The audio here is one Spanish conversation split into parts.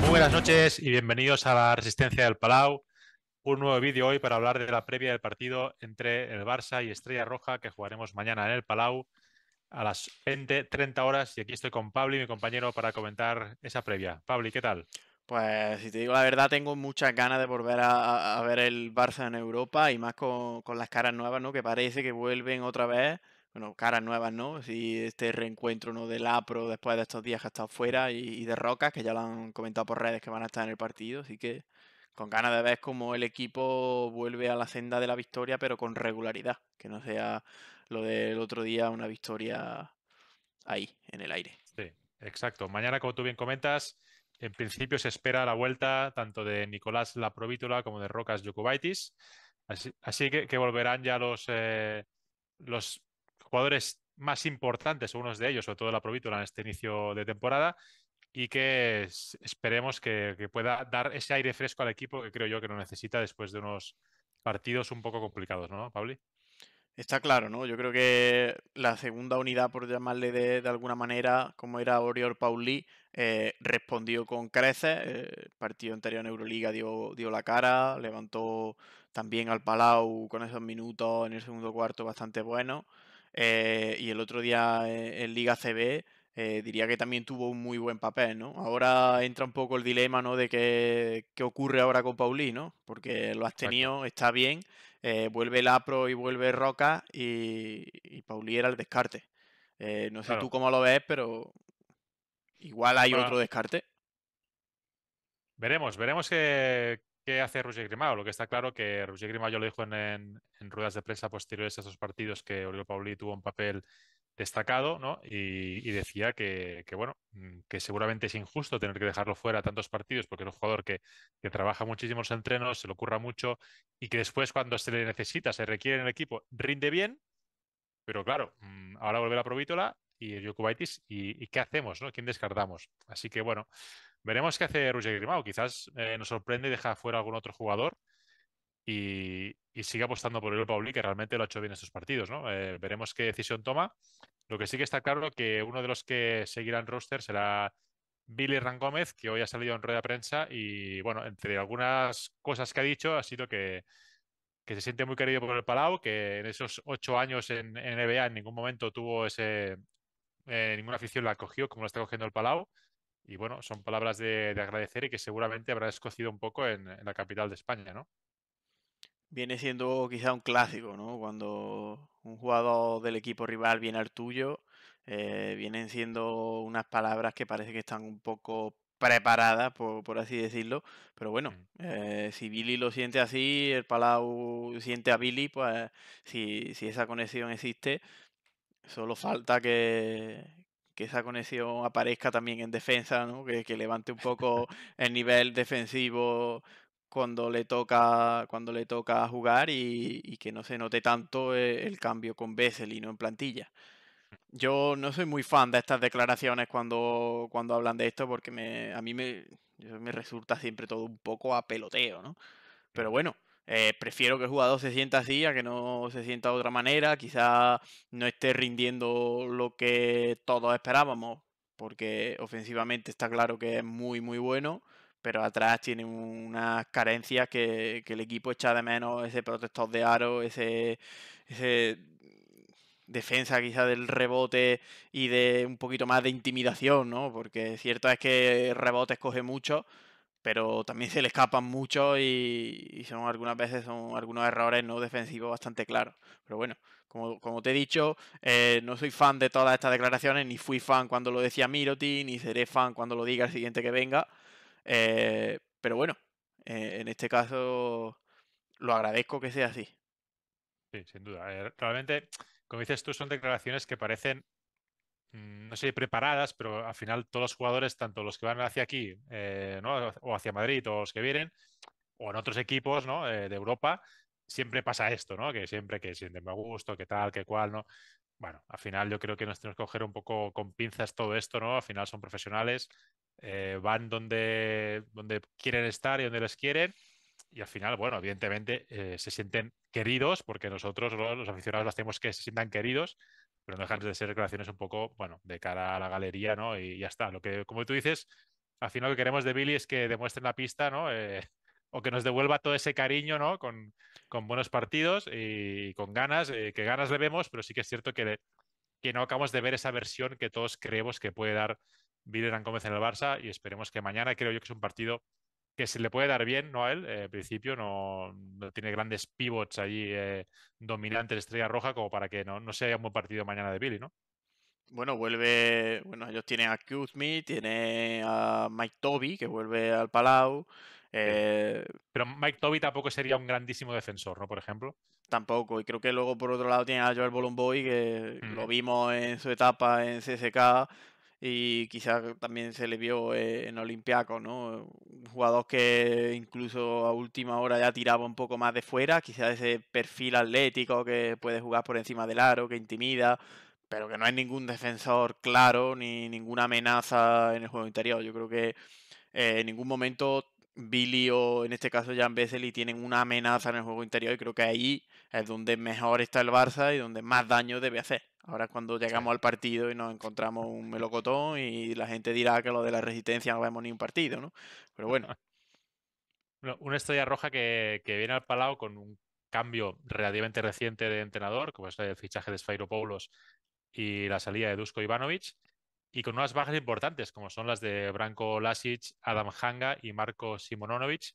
Muy buenas noches y bienvenidos a la Resistencia del Palau. Un nuevo vídeo hoy para hablar de la previa del partido entre el Barça y Estrella Roja que jugaremos mañana en el Palau a las 20, 30 horas. Y aquí estoy con Pablo y mi compañero para comentar esa previa. Pablo, ¿qué tal? Pues si te digo la verdad, tengo muchas ganas de volver a, ver el Barça en Europa y más con, las caras nuevas, ¿no? Que parece que vuelven otra vez. Bueno, caras nuevas, ¿no? Si este reencuentro ¿no? del APRO después de estos días que ha estado fuera y, y de Rocas, que ya lo han comentado por redes que van a estar en el partido. Así que con ganas de ver cómo el equipo vuelve a la senda de la victoria, pero con regularidad. Que no sea lo del otro día una victoria ahí, en el aire. Sí, exacto. Mañana, como tú bien comentas en principio se espera la vuelta tanto de Nicolás provítula, como de Rocas Yucubaitis, Así, que, volverán ya los, eh, los jugadores más importantes, algunos de ellos, sobre todo provítula, en este inicio de temporada, y que esperemos que, pueda dar ese aire fresco al equipo que creo yo que lo necesita después de unos partidos un poco complicados, ¿no, Pauli? Está claro, ¿no? Yo creo que la segunda unidad, por llamarle de, alguna manera, como era Oriol Pauli, eh, respondió con creces. El eh, partido anterior en Euroliga dio, dio la cara, levantó también al Palau con esos minutos en el segundo cuarto bastante bueno eh, y el otro día e, en Liga CB diría que también tuvo un muy buen papel, ¿no? Ahora entra un poco el dilema, ¿no? De qué, ocurre ahora con Paulí, ¿no? Porque lo has tenido, está bien, vuelve vuelve Lapro y vuelve Roca y, y Paulí era el descarte. no sé tú cómo lo ves, pero Igual hay otro descarte. Veremos, veremos qué, hace Roger Grimao. Lo que está claro que Roger Grimao, yo lo dijo en, ruedas de prensa posteriores a esos partidos que Oriol Pauli tuvo un papel destacado, ¿no? Y, decía que, bueno, mm, que seguramente es injusto tener que dejarlo fuera tantos partidos, porque es un jugador que, que trabaja muchísimos entrenos, se le ocurra mucho, y que después cuando se le necesita, se requiere en el equipo, rinde bien, pero claro, mm, ahora vuelve a Provítola y Yokubaitis y, y, qué hacemos, ¿no? ¿Quién descartamos? Así que bueno, veremos qué hace Roger Grimao. Quizás eh, nos sorprende y deja fuera algún otro jugador y, siga apostando por el Pauli, que realmente lo ha hecho bien estos partidos, ¿no? Eh, veremos qué decisión toma. Lo que sí que está claro que uno de los que seguirán roster será Billy Rangómez, que hoy ha salido en rueda prensa y bueno, entre algunas cosas que ha dicho ha sido que se siente muy querido por el Palau, que en esos ocho años en, en NBA en ningún momento tuvo ese, eh, ninguna afición la cogió como la está cogiendo el Palau. Y bueno, son palabras de, agradecer y que seguramente habrá escocido un poco en, la capital de España, ¿no? Viene siendo quizá un clásico, ¿no? Cuando un jugador del equipo rival viene al tuyo, eh, vienen siendo unas palabras que parece que están un poco Preparadas, por, así decirlo. Pero bueno, mm. eh, si Billy lo siente así, el Palau siente a Billy, pues si, si esa conexión existe, Solo falta que, esa conexión aparezca también en defensa, ¿no? que, levante un poco el nivel defensivo cuando le toca cuando le toca jugar y, que no se note tanto eh, el cambio con Bessel no en plantilla. Yo no soy muy fan de estas declaraciones cuando, cuando hablan de esto porque me, a mí me, me resulta siempre todo un poco a peloteo, ¿no? Pero bueno, eh, prefiero que el jugador se sienta así a que no se sienta de otra manera. Quizá no esté rindiendo lo que todos esperábamos, porque ofensivamente está claro que es muy, muy bueno, pero atrás tiene unas carencias que, que el equipo echa de menos ese protector de aro, ese, defensa quizá del rebote y de un poquito más de intimidación, ¿no? Porque cierto es que rebote coge mucho pero también se le escapan mucho y, son algunas veces son algunos errores no defensivos bastante claros. Pero bueno, como, te he dicho, eh, no soy fan de todas estas declaraciones, ni fui fan cuando lo decía Miroti, ni seré fan cuando lo diga el siguiente que venga. Eh, pero bueno, eh, en este caso lo agradezco que sea así. Sí, sin duda. realmente, como dices tú, son declaraciones que parecen Mm. no sé, preparadas, pero al final todos los jugadores, tanto los que van hacia aquí eh, o hacia Madrid o los que vienen, o en otros equipos ¿no? Eh, de Europa, siempre pasa esto, ¿no? que siempre que sienten me gusto, que tal, que cual, ¿no? Bueno, al final yo creo que nos tenemos que coger un poco con pinzas todo esto, ¿no? Al final son profesionales, eh, van donde, quieren estar y donde les quieren y al final, bueno, evidentemente se sienten queridos porque nosotros los, aficionados los tenemos que se sientan queridos pero no dejan de ser declaraciones un poco, bueno, de cara a la galería, ¿no? Y ya está. Lo que, como tú dices, al final lo que queremos de Billy es que demuestren la pista, ¿no? Eh, o que nos devuelva todo ese cariño, ¿no? Con, con buenos partidos y con ganas, eh, que ganas le vemos, pero sí que es cierto que, que no acabamos de ver esa versión que todos creemos que puede dar Billy come en el Barça y esperemos que mañana, creo yo que es un partido que se le puede dar bien, ¿no? A él, eh, principio, no, tiene grandes pivots allí eh, dominantes Estrella Roja como para que no, no sea un buen partido mañana de Billy, ¿no? Bueno, vuelve, bueno, ellos tienen a Kuzmi, tiene a Mike Toby, que vuelve al Palau. Eh, Pero Mike Toby tampoco sería un grandísimo defensor, ¿no? Por ejemplo. Tampoco, y creo que luego por otro lado tiene a Joel Bolomboy, que mm. lo vimos en su etapa en CSK, y quizás también se le vio eh, en Olimpiaco ¿no? Un jugador que incluso a última hora ya tiraba un poco más de fuera, quizás ese perfil atlético que puede jugar por encima del aro, que intimida, pero que no hay ningún defensor claro ni ninguna amenaza en el juego interior. Yo creo que eh, en ningún momento Billy o en este caso Jan Vesely tienen una amenaza en el juego interior y creo que ahí es donde mejor está el Barça y donde más daño debe hacer. Ahora cuando llegamos al partido y nos encontramos un melocotón y la gente dirá que lo de la resistencia no vemos ni un partido, ¿no? Pero bueno. una estrella roja que, viene al palao con un cambio relativamente reciente de entrenador, como es el fichaje de Sfairo Paulos y la salida de Dusko Ivanovic, y con unas bajas importantes, como son las de Branko Lasic, Adam Hanga y Marco Simononovic.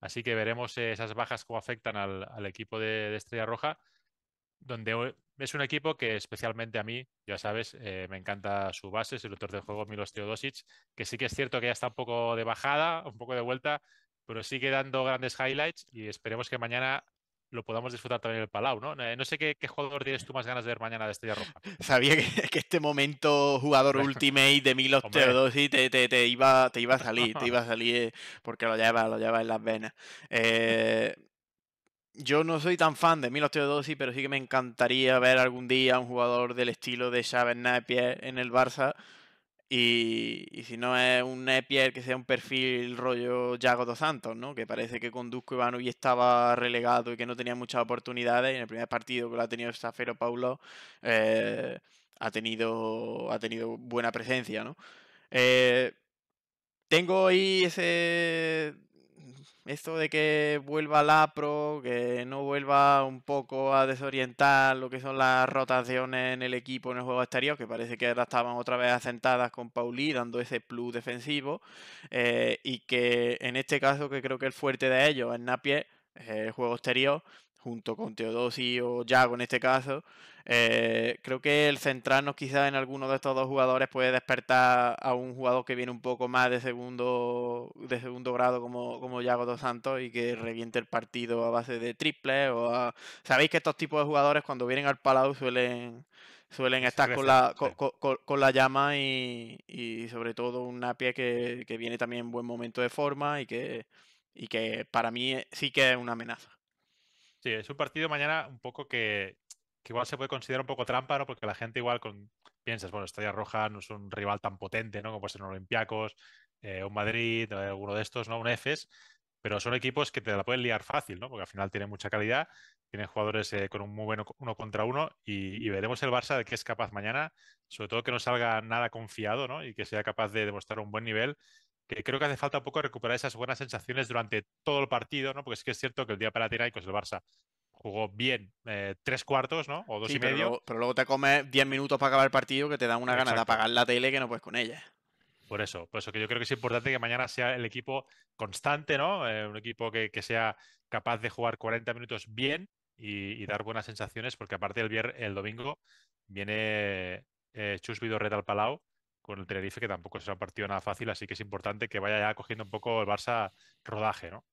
Así que veremos esas bajas cómo afectan al, equipo de, de Estrella Roja donde es un equipo que especialmente a mí, ya sabes, eh, me encanta su base, es el autor del juego Milos Teodosic, que sí que es cierto que ya está un poco de bajada, un poco de vuelta, pero sigue dando grandes highlights y esperemos que mañana lo podamos disfrutar también en el Palau, ¿no? Eh, no sé qué, jugador tienes tú más ganas de ver mañana de Estrella Roja. Sabía que, este momento jugador ultimate de Milos Teodosic te, iba, te iba a salir, te iba a salir eh, porque lo lleva, lo lleva en las venas yo no soy tan fan de Milos Teodosi, pero sí que me encantaría ver algún día un jugador del estilo de Xavi Napier en el Barça. Y, y, si no es un Napier que sea un perfil rollo Yago dos Santos, ¿no? Que parece que conduzco Ivano y estaba relegado y que no tenía muchas oportunidades. Y en el primer partido que lo ha tenido Safero Paulo eh, ha, tenido, ha tenido buena presencia, ¿no? Eh, tengo ahí ese esto de que vuelva la pro, que no vuelva un poco a desorientar lo que son las rotaciones en el equipo en el juego exterior, que parece que ahora estaban otra vez asentadas con Pauli, dando ese plus defensivo, eh, y que en este caso que creo que el fuerte de ellos es Napier, el juego exterior, junto con Teodosi o Yago en este caso. Eh, creo que el centrarnos quizás en alguno de estos dos jugadores puede despertar a un jugador que viene un poco más de segundo, de segundo grado como, como Yago dos Santos y que reviente el partido a base de triple o Sabéis que estos tipos de jugadores cuando vienen al Palau suelen, suelen estar con la, con, la llama y, sobre todo un Napier que, viene también en buen momento de forma y que, y que para mí sí que es una amenaza. Sí, es un partido mañana un poco que, igual se puede considerar un poco trampa, ¿no? Porque la gente igual con, piensas, bueno, Estrella Roja no es un rival tan potente, ¿no? Como puede ser un Olympiacos, eh, un Madrid, eh, alguno de estos, ¿no? Un EFES, pero son equipos que te la pueden liar fácil, ¿no? Porque al final tienen mucha calidad, tienen jugadores eh, con un muy bueno uno contra uno y, veremos el Barça de qué es capaz mañana, sobre todo que no salga nada confiado, ¿no? Y que sea capaz de demostrar un buen nivel que creo que hace falta un poco recuperar esas buenas sensaciones durante todo el partido, ¿no? Porque es que es cierto que el día para pues el Barça jugó bien eh, tres cuartos, ¿no? O dos y medio. Pero luego, te comes diez minutos para acabar el partido que te da una gana de apagar la tele que no puedes con ella. Por eso, por eso que yo creo que es importante que mañana sea el equipo constante, ¿no? Eh, un equipo que, sea capaz de jugar 40 minutos bien y, dar buenas sensaciones, porque aparte el, viernes, el domingo viene eh, Chus al Palau, con el Tenerife, que tampoco es un partido nada fácil, así que es importante que vaya ya cogiendo un poco el Barça rodaje, ¿no?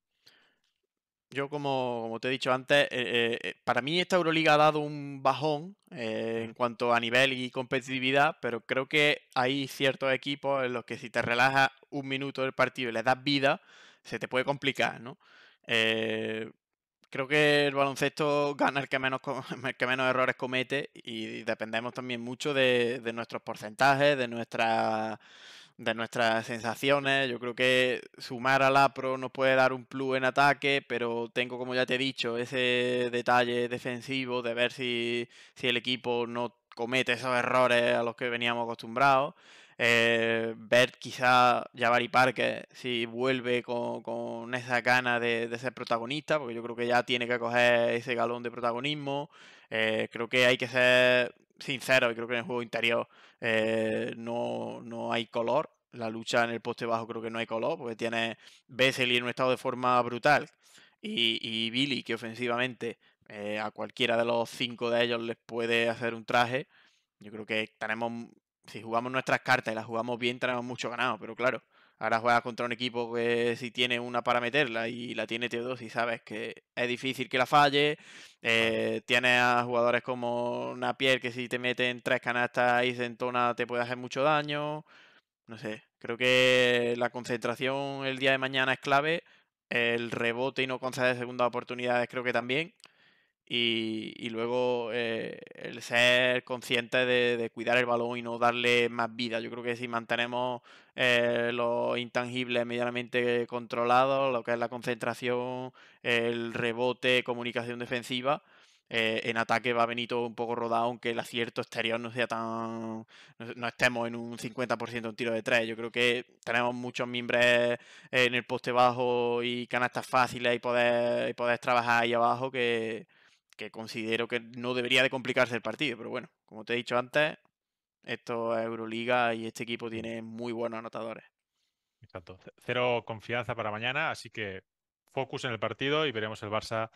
Yo, como, te he dicho antes, eh, eh, eh, para mí esta Euroliga ha dado un bajón en cuanto a nivel y competitividad, pero creo que hay ciertos equipos en los que si te relajas un minuto del partido y le das vida, se te puede complicar, ¿no? creo que el baloncesto gana el que menos, errores comete y dependemos también mucho de, nuestros porcentajes, de de nuestras sensaciones. Yo creo que sumar al APRO nos puede dar un plus en ataque, pero tengo, como ya te he dicho, ese detalle defensivo de ver si, si el equipo no comete esos errores a los que veníamos acostumbrados. Eh, ver quizá Jabari Parker si vuelve con, con esa gana de, ser protagonista, porque yo creo que ya tiene que coger ese galón de protagonismo. Eh, creo que hay que ser sincero y creo que en el juego interior eh, no, no hay color. La lucha en el poste bajo creo que no hay color, porque tiene Bessel en un estado de forma brutal y, y Billy que ofensivamente a cualquiera de los cinco de ellos les puede hacer un traje. Yo creo que tenemos si jugamos nuestras cartas y las jugamos bien, tenemos mucho ganado, pero claro, ahora juegas contra un equipo que si tiene una para meterla y la tiene T2 y sabes que es difícil que la falle, eh, tienes a jugadores como Napier que si te meten tres canastas y se entona te puede hacer mucho daño, no sé, creo que la concentración el día de mañana es clave, el rebote y no conceder segundas oportunidades creo que también. Y, luego eh, el ser consciente de, cuidar el balón y no darle más vida. Yo creo que si mantenemos eh, los intangibles medianamente controlados, lo que es la concentración, el rebote, comunicación defensiva, eh, en ataque va Benito un poco rodado, aunque el acierto exterior no sea tan. No, estemos en un 50% en tiro de tres. Yo creo que tenemos muchos mimbres en el poste bajo y canastas fáciles y poder, y poder trabajar ahí abajo que, que considero que no debería de complicarse el partido, pero bueno, como te he dicho antes, esto es Euroliga y este equipo tiene muy buenos anotadores. Cero confianza para mañana, así que focus en el partido y veremos el Barça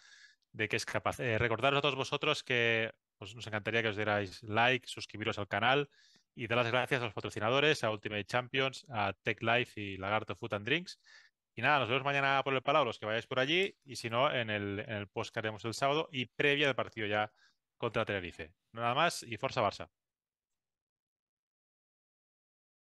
de qué es capaz. Eh, recordaros a todos vosotros que pues, nos encantaría que os dierais like, suscribiros al canal y dar las gracias a los patrocinadores, a Ultimate Champions, a Tech Life y Lagarto Food and Drinks. Y nada, nos vemos mañana por el Palau, los que vayáis por allí, y si no, en el, en el post que haremos el sábado y previa del partido ya contra Tenerife. Nada más y Forza Barça.